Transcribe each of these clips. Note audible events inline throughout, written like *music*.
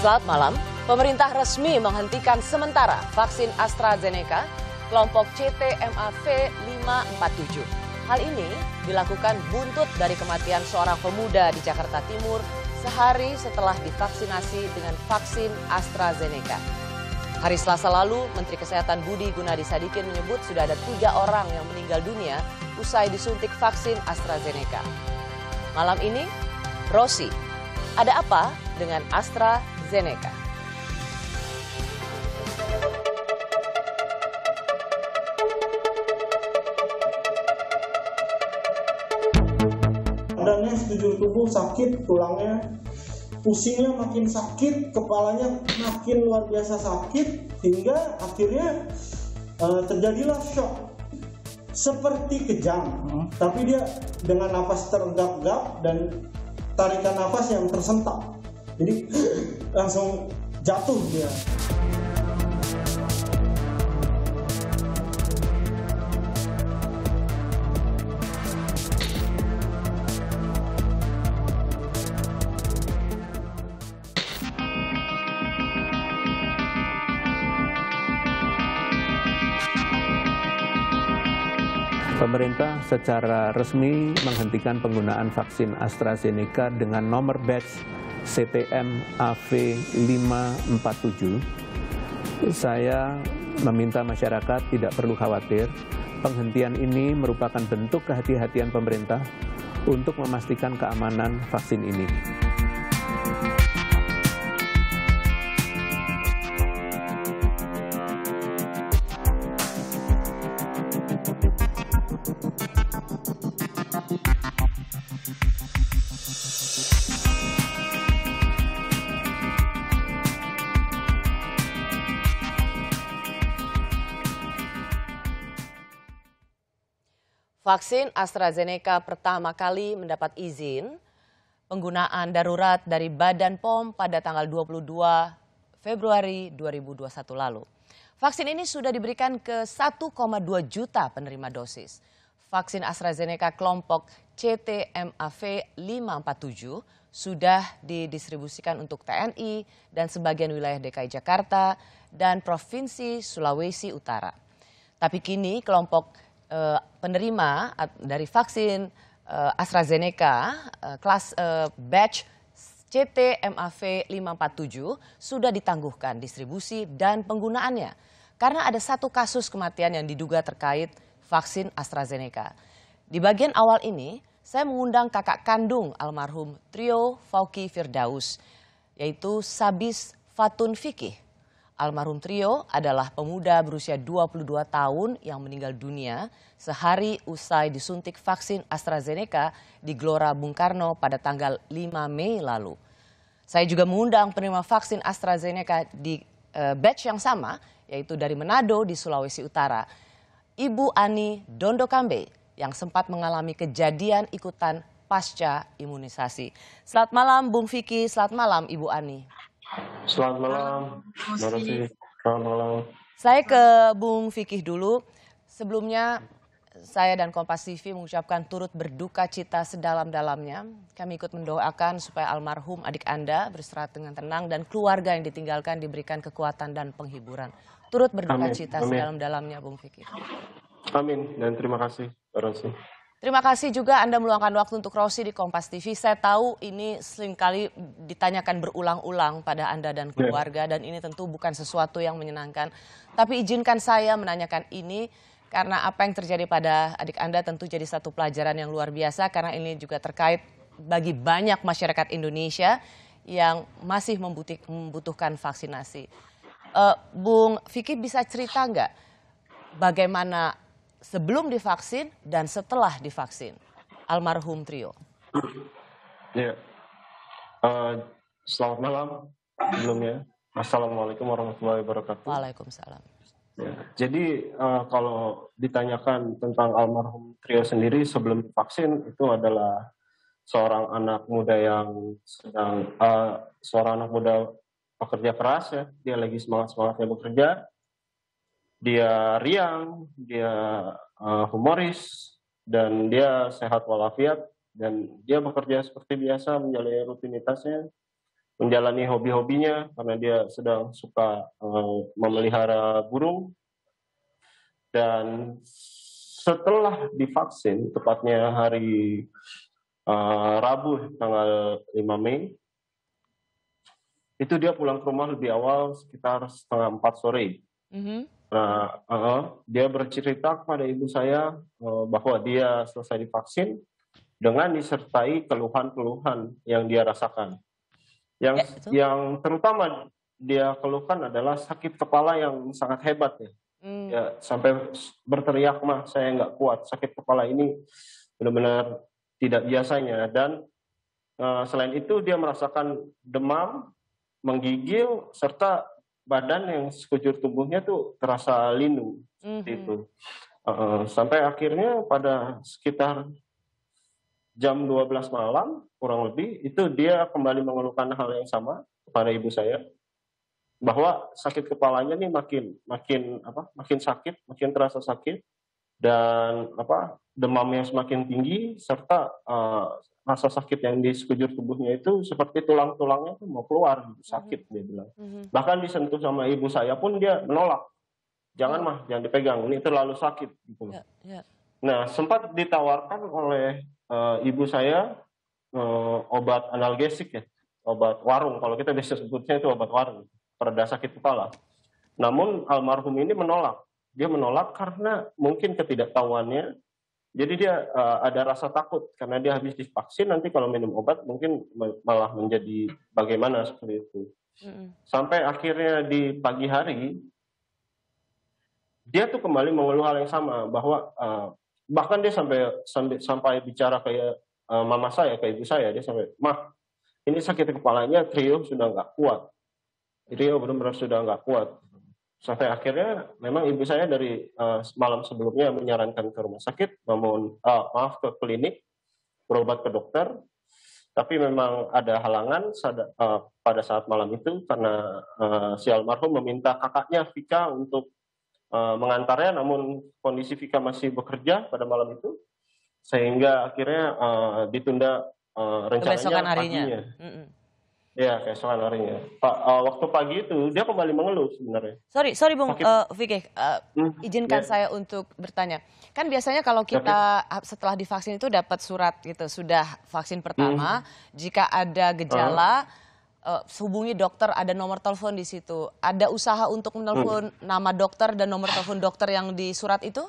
Selamat malam, pemerintah resmi menghentikan sementara vaksin AstraZeneca kelompok CTMAV 547. Hal ini dilakukan buntut dari kematian seorang pemuda di Jakarta Timur sehari setelah divaksinasi dengan vaksin AstraZeneca. Hari Selasa lalu, Menteri Kesehatan Budi Gunadi Sadikin menyebut sudah ada tiga orang yang meninggal dunia usai disuntik vaksin AstraZeneca. Malam ini, Rosi, ada apa dengan Astra? AstraZeneca. Badannya setuju tubuh sakit, tulangnya pusingnya makin sakit, kepalanya makin luar biasa sakit, hingga akhirnya e, terjadilah shock seperti kejang, hmm. tapi dia dengan nafas tergap-gap dan tarikan nafas yang tersentak jadi *laughs* langsung jatuh dia pemerintah secara resmi menghentikan penggunaan vaksin AstraZeneca dengan nomor batch CTM AV547, saya meminta masyarakat tidak perlu khawatir. Penghentian ini merupakan bentuk kehati-hatian pemerintah untuk memastikan keamanan vaksin ini. Vaksin AstraZeneca pertama kali mendapat izin penggunaan darurat dari Badan POM pada tanggal 22 Februari 2021 lalu. Vaksin ini sudah diberikan ke 1,2 juta penerima dosis. Vaksin AstraZeneca kelompok CTMAV 547 sudah didistribusikan untuk TNI dan sebagian wilayah DKI Jakarta dan Provinsi Sulawesi Utara. Tapi kini kelompok uh, penerima dari vaksin uh, AstraZeneca uh, kelas uh, batch CTMAV 547 sudah ditangguhkan distribusi dan penggunaannya karena ada satu kasus kematian yang diduga terkait vaksin AstraZeneca. Di bagian awal ini, saya mengundang kakak kandung almarhum Trio Fauki Firdaus, yaitu Sabis Fatun Fikih. Almarhum Trio adalah pemuda berusia 22 tahun yang meninggal dunia sehari usai disuntik vaksin AstraZeneca di Gelora Bung Karno pada tanggal 5 Mei lalu. Saya juga mengundang penerima vaksin AstraZeneca di eh, batch yang sama, yaitu dari Manado di Sulawesi Utara. Ibu Ani Dondokambe yang sempat mengalami kejadian ikutan pasca imunisasi. Selamat malam Bung Vicky, selamat malam Ibu Ani. Selamat malam. Terima kasih. Selamat malam. Saya ke Bung Fikih dulu. Sebelumnya saya dan Kompas TV mengucapkan turut berduka cita sedalam-dalamnya. Kami ikut mendoakan supaya almarhum adik Anda berserat dengan tenang dan keluarga yang ditinggalkan diberikan kekuatan dan penghiburan. Turut berduka Amin. cita sedalam-dalamnya, Bung Fikir. Amin, dan terima kasih, Rosi. Terima kasih juga Anda meluangkan waktu untuk Rosi di Kompas TV. Saya tahu ini seringkali ditanyakan berulang-ulang pada Anda dan iya. keluarga dan ini tentu bukan sesuatu yang menyenangkan. Tapi izinkan saya menanyakan ini karena apa yang terjadi pada adik Anda tentu jadi satu pelajaran yang luar biasa karena ini juga terkait bagi banyak masyarakat Indonesia yang masih membutuhkan vaksinasi. Uh, Bung Vicky bisa cerita nggak bagaimana sebelum divaksin dan setelah divaksin? Almarhum Trio. Ya. Uh, selamat malam sebelumnya. Assalamualaikum warahmatullahi wabarakatuh. Waalaikumsalam. Ya. Jadi uh, kalau ditanyakan tentang almarhum Trio sendiri sebelum divaksin itu adalah seorang anak muda yang sedang uh, seorang anak muda pekerja keras ya dia lagi semangat semangatnya bekerja dia riang, dia uh, humoris, dan dia sehat walafiat, dan dia bekerja seperti biasa, menjalani rutinitasnya, menjalani hobi-hobinya, karena dia sedang suka uh, memelihara burung. Dan setelah divaksin, tepatnya hari uh, Rabu tanggal 5 Mei, itu dia pulang ke rumah lebih awal sekitar setengah empat sore. Mm -hmm Nah, uh, dia bercerita kepada ibu saya uh, bahwa dia selesai divaksin dengan disertai keluhan-keluhan yang dia rasakan. Yang ya, yang terutama dia keluhkan adalah sakit kepala yang sangat hebat ya. Hmm. ya sampai berteriak mah saya nggak kuat sakit kepala ini benar-benar tidak biasanya dan uh, selain itu dia merasakan demam menggigil serta badan yang sekujur tubuhnya tuh terasa linu mm-hmm. itu uh, sampai akhirnya pada sekitar jam 12 malam kurang lebih itu dia kembali mengeluhkan hal yang sama kepada ibu saya bahwa sakit kepalanya nih makin makin apa makin sakit makin terasa sakit dan apa demamnya semakin tinggi serta uh, rasa sakit yang di sekujur tubuhnya itu seperti tulang-tulangnya itu mau keluar gitu sakit mm-hmm. dia bilang mm-hmm. bahkan disentuh sama ibu saya pun dia menolak jangan oh. mah jangan dipegang ini terlalu sakit gitu yeah, yeah. nah sempat ditawarkan oleh uh, ibu saya uh, obat analgesik ya obat warung kalau kita bisa sebutnya itu obat warung pereda sakit kepala namun almarhum ini menolak dia menolak karena mungkin ketidaktahuannya jadi dia eh, ada rasa takut karena dia habis divaksin nanti kalau minum obat mungkin malah menjadi bagaimana seperti itu. Sampai akhirnya di pagi hari dia tuh kembali mengeluh hal yang sama bahwa eh, bahkan dia sampai sampai sampai bicara kayak eh, mama saya kayak ibu saya dia sampai mah ini sakit kepalanya Trio sudah nggak kuat Trio benar-benar sudah nggak kuat sampai akhirnya memang ibu saya dari uh, malam sebelumnya menyarankan ke rumah sakit, memohon uh, eh, maaf ke klinik berobat ke dokter, tapi memang ada halangan sada, uh, pada saat malam itu karena uh, si almarhum meminta kakaknya Vika untuk uh, mengantarnya, namun kondisi Vika masih bekerja pada malam itu sehingga akhirnya uh, ditunda uh, rencananya paginya. Mm -mm. Iya, keesokan harinya. Pak, uh, eh, waktu pagi itu dia kembali mengeluh sebenarnya. Sorry, sorry Bung uh, Vicky, uh, hmm, izinkan yeah. saya untuk bertanya. Kan biasanya kalau kita ah, setelah divaksin itu dapat surat gitu, sudah vaksin pertama, hmm. jika ada gejala hmm. Uh, hubungi dokter, ada nomor telepon di situ. Ada usaha untuk menelpon hmm. nama dokter dan nomor telepon dokter yang di surat itu?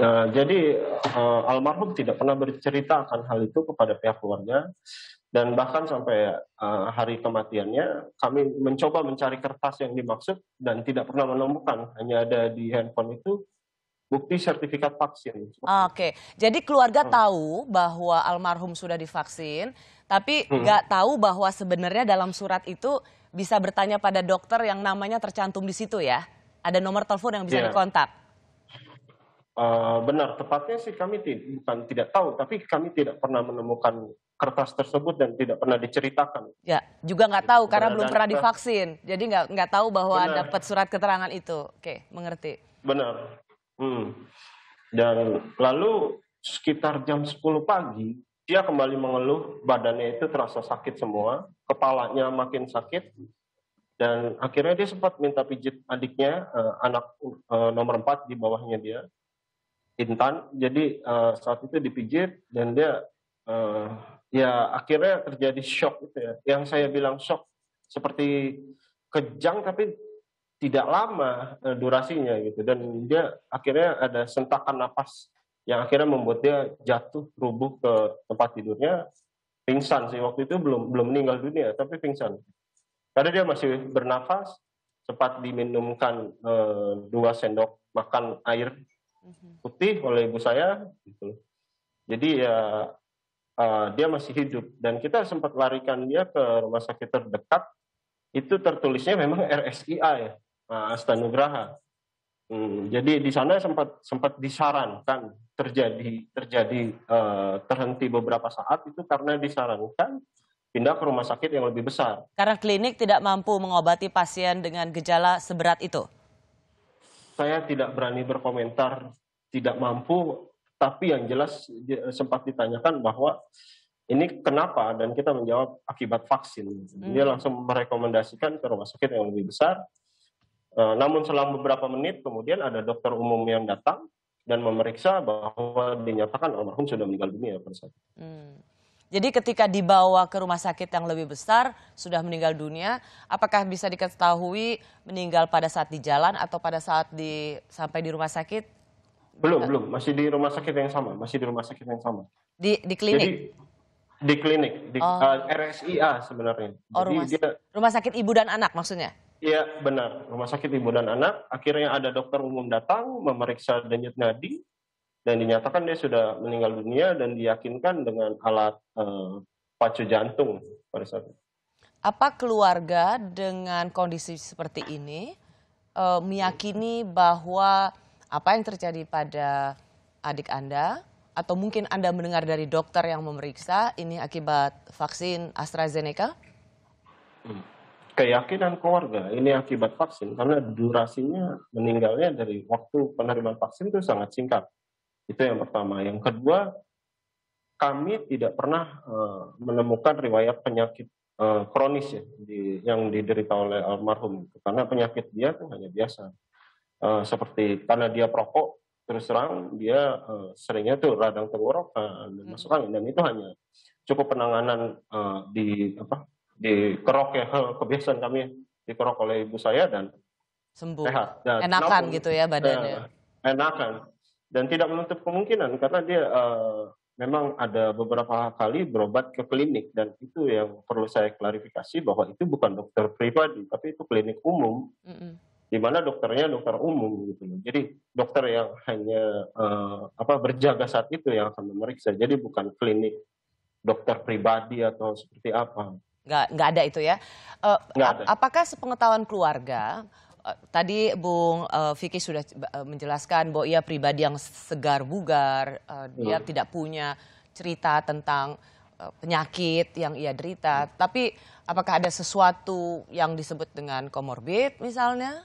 Nah, jadi uh, almarhum tidak pernah bercerita akan hal itu kepada pihak keluarga dan bahkan sampai uh, hari kematiannya kami mencoba mencari kertas yang dimaksud dan tidak pernah menemukan hanya ada di handphone itu bukti sertifikat vaksin. Oke, okay. jadi keluarga hmm. tahu bahwa almarhum sudah divaksin, tapi hmm. nggak hmm. tahu bahwa sebenarnya dalam surat itu bisa bertanya pada dokter yang namanya tercantum di situ ya. Ada nomor telepon yang bisa yeah. dikontak. Eh, benar, tepatnya sih kami bukan tidak tahu, tapi kami tidak pernah menemukan kertas tersebut dan tidak pernah diceritakan. Ya, juga nggak tahu karena benar, belum pernah divaksin, jadi nggak nggak tahu bahwa dapat surat keterangan itu. Oke, mengerti. Benar. Hmm. Dan lalu sekitar jam 10 pagi dia kembali mengeluh, badannya itu terasa sakit semua, kepalanya makin sakit, dan akhirnya dia sempat minta pijit adiknya, eh, anak eh, nomor 4 di bawahnya dia Intan jadi uh, saat itu dipijit dan dia uh, ya akhirnya terjadi shock gitu ya yang saya bilang shock seperti kejang tapi tidak lama uh, durasinya gitu dan dia akhirnya ada sentakan nafas yang akhirnya membuat dia jatuh rubuh ke tempat tidurnya pingsan sih waktu itu belum belum meninggal dunia tapi pingsan karena dia masih bernafas sempat diminumkan uh, dua sendok makan air Mhm. putih oleh ibu saya gitu jadi ya uh, dia masih hidup dan kita sempat larikan dia ke rumah sakit terdekat itu tertulisnya memang RSIA ya eh, Astanugraha hmm, jadi di sana sempat sempat disarankan terjadi terjadi uh, terhenti beberapa saat itu karena disarankan pindah ke rumah sakit yang lebih besar karena klinik tidak mampu mengobati pasien dengan gejala seberat itu saya tidak berani berkomentar tidak mampu, tapi yang jelas sempat ditanyakan bahwa ini kenapa dan kita menjawab akibat vaksin. Dia hmm. langsung merekomendasikan ke rumah sakit yang lebih besar. Eh, namun selama beberapa menit kemudian ada dokter umum yang datang dan memeriksa bahwa dinyatakan almarhum sudah meninggal dunia pada saat itu. Hmm. Jadi ketika dibawa ke rumah sakit yang lebih besar, sudah meninggal dunia, apakah bisa diketahui meninggal pada saat di jalan atau pada saat di sampai di rumah sakit? Belum, belum. Masih di rumah sakit yang sama, masih di rumah sakit yang sama. Di di klinik. Jadi, di klinik, di oh. uh, eh, RSIA sebenarnya. Oh, rumah, dia, rumah sakit ibu dan anak maksudnya? Iya, benar. Rumah sakit ibu dan anak. Akhirnya ada dokter umum datang memeriksa denyut nadi, dan dinyatakan dia sudah meninggal dunia dan diyakinkan dengan alat eh, pacu jantung pada saat itu. Apa keluarga dengan kondisi seperti ini eh, meyakini bahwa apa yang terjadi pada adik Anda atau mungkin Anda mendengar dari dokter yang memeriksa ini akibat vaksin AstraZeneca? Hmm. Keyakinan keluarga ini akibat vaksin karena durasinya meninggalnya dari waktu penerimaan vaksin itu sangat singkat. Itu yang pertama. Yang kedua, kami tidak pernah uh, menemukan riwayat penyakit uh, kronis ya di, yang diderita oleh almarhum karena penyakit dia itu kan hanya biasa uh, seperti karena dia perokok terus terang dia uh, seringnya tuh radang tenggorokan dan hmm. masuk angin dan itu hanya cukup penanganan uh, di apa di kerok ya kebiasaan kami di dikerok oleh ibu saya dan sembuh sehat nah, enakan namun, gitu ya badannya uh, enakan dan tidak menutup kemungkinan karena dia uh, memang ada beberapa kali berobat ke klinik dan itu yang perlu saya klarifikasi bahwa itu bukan dokter pribadi tapi itu klinik umum mm -hmm. di mana dokternya dokter umum gitu loh jadi dokter yang hanya uh, apa berjaga saat itu yang akan memeriksa jadi bukan klinik dokter pribadi atau seperti apa nggak nggak ada itu ya uh, nggak ada. apakah sepengetahuan keluarga Eh, tadi Bung uh, Vicky sudah eh, menjelaskan bahwa ia pribadi yang segar bugar, uh, dia iya. tidak punya cerita tentang uh, penyakit yang ia derita. Hmm. Tapi apakah ada sesuatu yang disebut dengan komorbid misalnya?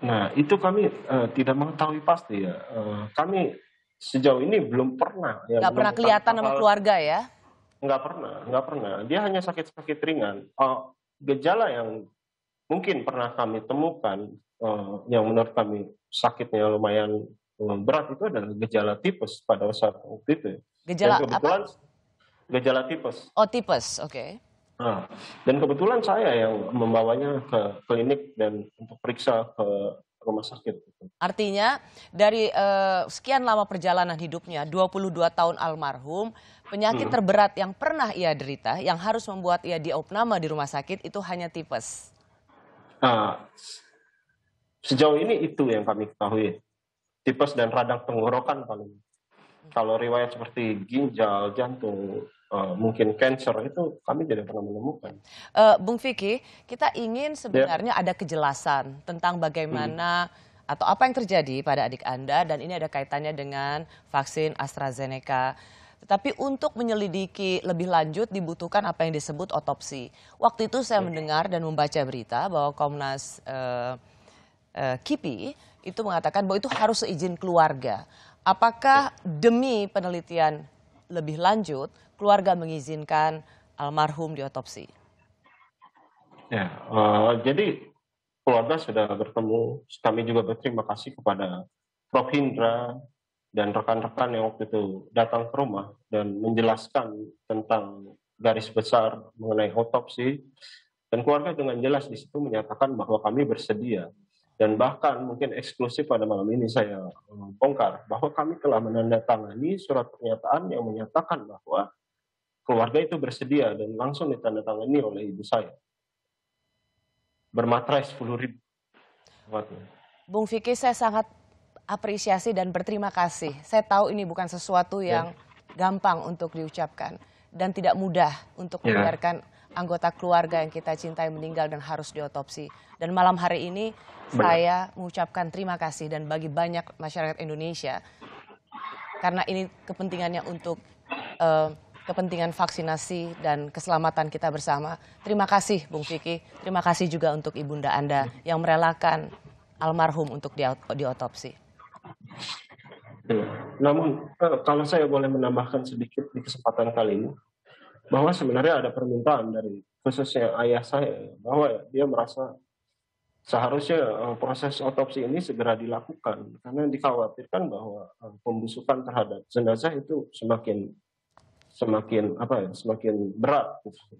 Nah, itu kami uh, tidak mengetahui pasti ya. Uh, kami sejauh ini belum pernah. Ya, Gak belum pernah kelihatan sama keluarga ya? Nggak pernah, nggak pernah. Dia hanya sakit-sakit ringan. Uh, gejala yang mungkin pernah kami temukan eh, yang menurut kami sakitnya lumayan eh, berat itu adalah gejala tipes pada saat waktu itu. Gejala apa? Gejala tipes. Oh tipes, oke. Okay. Nah, dan kebetulan saya yang membawanya ke klinik dan untuk periksa ke rumah sakit. Artinya dari uh, sekian lama perjalanan hidupnya, 22 tahun almarhum, penyakit hmm. terberat yang pernah ia derita, yang harus membuat ia diopname di rumah sakit itu hanya tipes. Nah, sejauh ini itu yang kami ketahui. Tipes dan radang tenggorokan paling. Kalau riwayat seperti ginjal, jantung, uh, mungkin cancer itu kami tidak pernah menemukan. Uh, Bung Vicky, kita ingin ya. sebenarnya yeah. ada kejelasan tentang bagaimana hmm. atau apa yang terjadi pada adik Anda dan ini ada kaitannya dengan vaksin AstraZeneca. Tapi untuk menyelidiki lebih lanjut dibutuhkan apa yang disebut otopsi. Waktu itu saya mendengar dan membaca berita bahwa Komnas uh, uh, KIPI itu mengatakan bahwa itu harus seizin keluarga. Apakah demi penelitian lebih lanjut keluarga mengizinkan almarhum diotopsi? Ya, uh, jadi keluarga sudah bertemu. Kami juga berterima kasih kepada Prof. Hindra, dan rekan-rekan yang waktu itu datang ke rumah dan menjelaskan tentang garis besar mengenai otopsi dan keluarga dengan jelas di situ menyatakan bahwa kami bersedia dan bahkan mungkin eksklusif pada malam ini saya eh, bongkar bahwa kami telah menandatangani surat pernyataan yang menyatakan bahwa keluarga itu bersedia dan langsung ditandatangani oleh ibu saya bermaterai 10 ribu. Bung Vicky, saya sangat apresiasi dan berterima kasih. Saya tahu ini bukan sesuatu ya. yang yeah. gampang untuk diucapkan dan tidak mudah untuk yeah. membiarkan anggota keluarga yang kita cintai meninggal dan harus diotopsi. Dan malam hari ini Benar. saya mengucapkan terima kasih dan bagi banyak masyarakat Indonesia karena ini kepentingannya untuk uh, kepentingan vaksinasi dan keselamatan kita bersama. Terima kasih Bung Vicky, terima kasih juga untuk ibunda Anda yang merelakan almarhum untuk diotopsi. Iya. Namun eh, kalau saya boleh menambahkan sedikit di kesempatan kali ini bahwa sebenarnya ada permintaan dari khususnya ayah saya bahwa dia merasa seharusnya eh, proses otopsi ini segera dilakukan karena dikhawatirkan bahwa eh, pembusukan terhadap jenazah itu semakin semakin apa ya semakin berat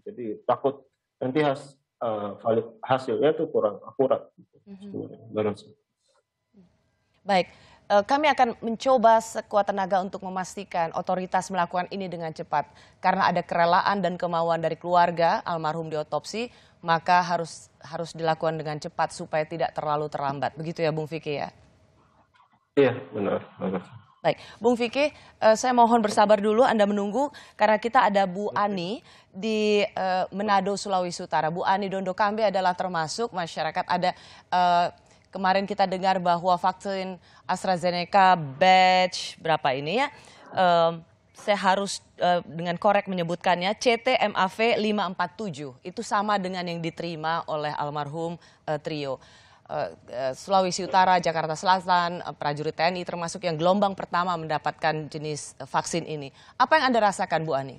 jadi takut nanti has, uh, hasilnya itu kurang akurat gitu, mm -hmm. Baik, Eh, kami akan mencoba sekuat tenaga untuk memastikan otoritas melakukan ini dengan cepat. Karena ada kerelaan dan kemauan dari keluarga almarhum diotopsi, maka harus harus dilakukan dengan cepat supaya tidak terlalu terlambat. Begitu ya Bung Vicky ya? Iya, benar. benar. Baik, Bung Vicky, eh, saya mohon bersabar dulu Anda menunggu karena kita ada Bu Ani di eh, Manado, Sulawesi Utara. Bu Ani Dondokambe adalah termasuk masyarakat ada Kemarin kita dengar bahwa vaksin AstraZeneca batch berapa ini ya? Um, saya harus uh, dengan korek menyebutkannya CTMAV 547 itu sama dengan yang diterima oleh almarhum uh, Trio. Eh, Sulawesi Utara, Jakarta Selatan, prajurit TNI termasuk yang gelombang pertama mendapatkan jenis vaksin ini. Apa yang Anda rasakan Bu Ani?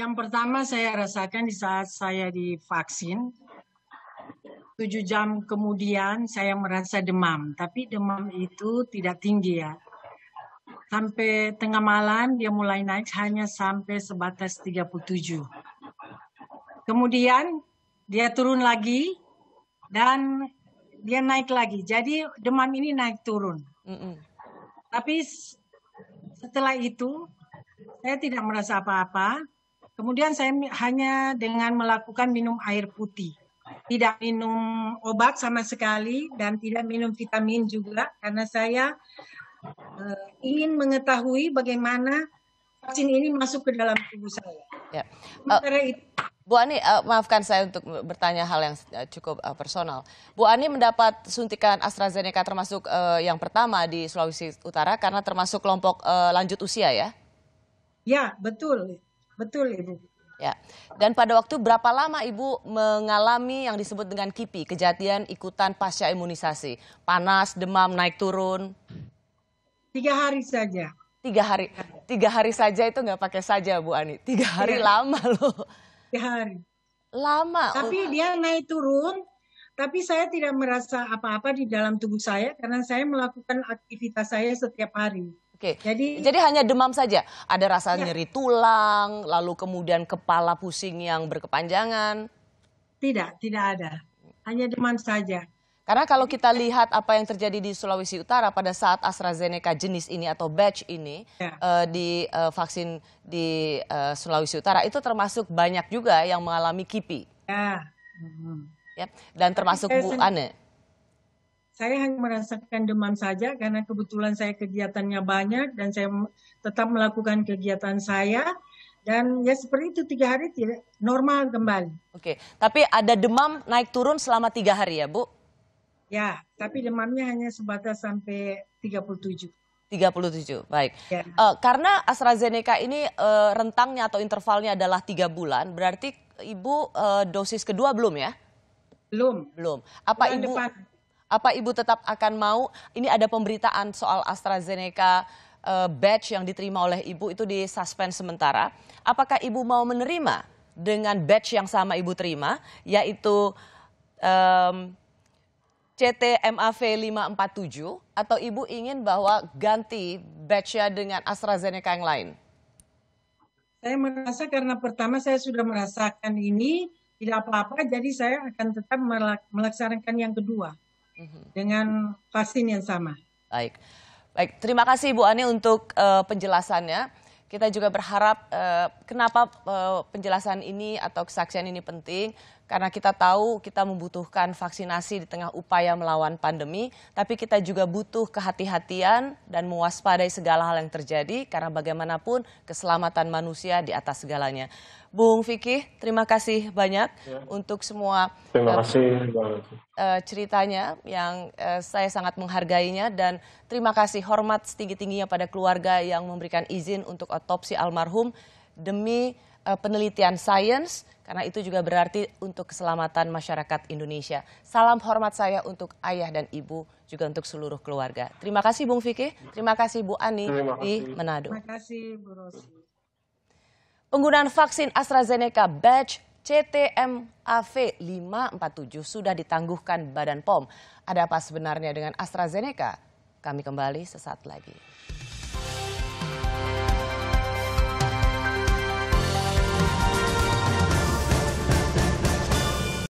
Yang pertama saya rasakan di saat saya divaksin, tujuh jam kemudian saya merasa demam, tapi demam itu tidak tinggi ya. Sampai tengah malam dia mulai naik hanya sampai sebatas 37. Kemudian dia turun lagi dan dia naik lagi. Jadi demam ini naik turun. Mm -mm. Tapi setelah itu saya tidak merasa apa-apa. Kemudian saya hanya dengan melakukan minum air putih tidak minum obat sama sekali dan tidak minum vitamin juga karena saya eh, ingin mengetahui bagaimana vaksin ini masuk ke dalam tubuh saya. Ya. Uh, itu, Bu Ani, eh, maafkan saya untuk bertanya hal yang cukup personal. Bu Ani mendapat suntikan AstraZeneca termasuk yang pertama di Sulawesi Utara karena termasuk kelompok lanjut usia ya? Ya, betul. Betul Ibu. Ya. Dan pada waktu berapa lama Ibu mengalami yang disebut dengan KIPI, kejadian ikutan pasca imunisasi? Panas, demam, naik turun? Tiga hari saja. Tiga hari, tiga hari saja itu nggak pakai saja Bu Ani. Tiga hari ya. lama loh. Tiga hari. Lama. Tapi oh. dia naik turun, tapi saya tidak merasa apa-apa di dalam tubuh saya karena saya melakukan aktivitas saya setiap hari. Oke, jadi, jadi hanya demam saja. Ada rasa ya. nyeri tulang, lalu kemudian kepala pusing yang berkepanjangan. Tidak, tidak ada. Hanya demam saja. Karena kalau kita ya. lihat apa yang terjadi di Sulawesi Utara pada saat AstraZeneca jenis ini atau batch ini ya. uh, di uh, vaksin di uh, Sulawesi Utara itu termasuk banyak juga yang mengalami kipi. Ya. Mm -hmm. Yep. Dan termasuk Bu Ane. Saya hanya merasakan demam saja karena kebetulan saya kegiatannya banyak dan saya tetap melakukan kegiatan saya dan ya seperti itu tiga hari tidak normal kembali. Oke, tapi ada demam naik turun selama tiga hari ya Bu? Ya, tapi demamnya hanya sebatas sampai 37. 37, baik. Ya. Uh, karena AstraZeneca ini uh, rentangnya atau intervalnya adalah tiga bulan, berarti Ibu uh, dosis kedua belum ya? Belum. Belum. Apa bulan Ibu... Depan apa Ibu tetap akan mau? Ini ada pemberitaan soal AstraZeneca eh, batch yang diterima oleh Ibu itu di suspend sementara. Apakah Ibu mau menerima dengan batch yang sama Ibu terima, yaitu um, CTMAV 547, atau Ibu ingin bahwa ganti batchnya dengan AstraZeneca yang lain? Saya merasa karena pertama saya sudah merasakan ini, tidak apa-apa, jadi saya akan tetap melaksanakan yang kedua. Mm-hmm. dengan vaksin yang sama. Baik. Baik, terima kasih Bu Ani untuk uh, penjelasannya. Kita juga berharap uh, kenapa uh, penjelasan ini atau kesaksian ini penting karena kita tahu kita membutuhkan vaksinasi di tengah upaya melawan pandemi, tapi kita juga butuh kehati-hatian dan mewaspadai segala hal yang terjadi karena bagaimanapun keselamatan manusia di atas segalanya. Bung Vicky, terima kasih banyak ya. untuk semua terima eh, kasih. Uh, uh, ceritanya yang uh, saya sangat menghargainya dan terima kasih hormat setinggi-tingginya pada keluarga yang memberikan izin untuk otopsi almarhum demi Eh, penelitian sains karena itu juga berarti untuk keselamatan masyarakat Indonesia. Salam hormat saya untuk ayah dan ibu, juga untuk seluruh keluarga. Terima kasih Bung Fikih, terima kasih Bu Ani kasih. di Manado. Terima kasih Bu Rosi. Penggunaan vaksin AstraZeneca batch CTMAV 547 sudah ditangguhkan Badan POM. Ada apa sebenarnya dengan AstraZeneca? Kami kembali sesaat lagi.